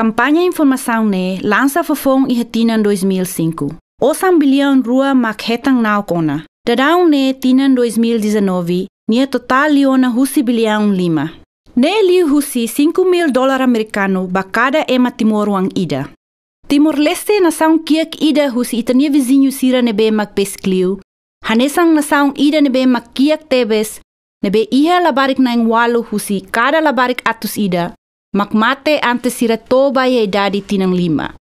Kampanha Informação né lança fofong ihatinan e e 2005. Osam bilhão rua mak makhetang nao kona. Dadaun ne tinan e 2019 nia total leon na husi bilhão lima. Ne li husi 5 mil dólar americano bakada ema Timor ang ida. Timor-Leste nasaong kiek ida husi itania vizinho sira nebe magpeskliw. Hanesang nasaong ida nebe mak magkiek tebes Nebe iha labarik na walu husi kada labarik atus ida. makmate ante sira toba ia e idade tinang lima.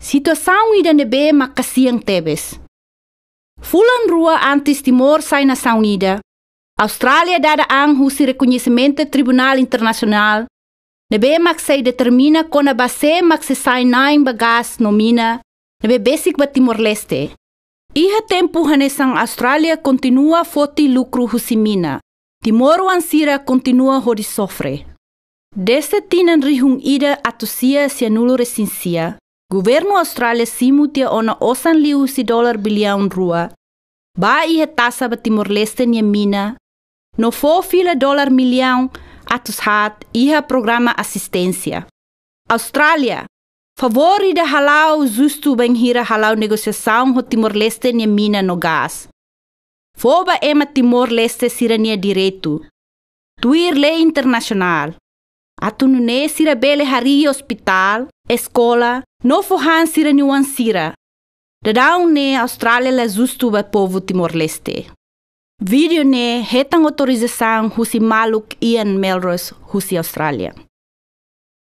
Situação idande be makasiang tebes. Fulan rua antes Timor sai Nação da. Australia dada ang husi reconhecimento Tribunal Internacional. Nebe mak se determina kona base mak se sai naim bagas nomina. Nebe besik ba Timor-Leste. Iha tempo hanesang Australia continua foti lucro husimina. Timor-Wansira continua hori sofre. Dese tinan rihung ida atusia anulou resinsia. Governo Austrália simutia ona osan liu si dólar bilhão rua. Ba iha tasa ba Timor-Leste mina. No fo fila dólar milhão atus hat iha programa assistência. Austrália, favorida da halau justo ben hira halau negociação ho Timor-Leste mina no gás. Foba ema Timor-Leste sirania direito. Tuir lei internacional. Atunune sira bele hari hospital, escola, no forhan sira nuansira. Dadau ne Austrália la justo ba povo Timor-Leste. Video ne retan autorização husi maluk Ian Melrose husi Austrália.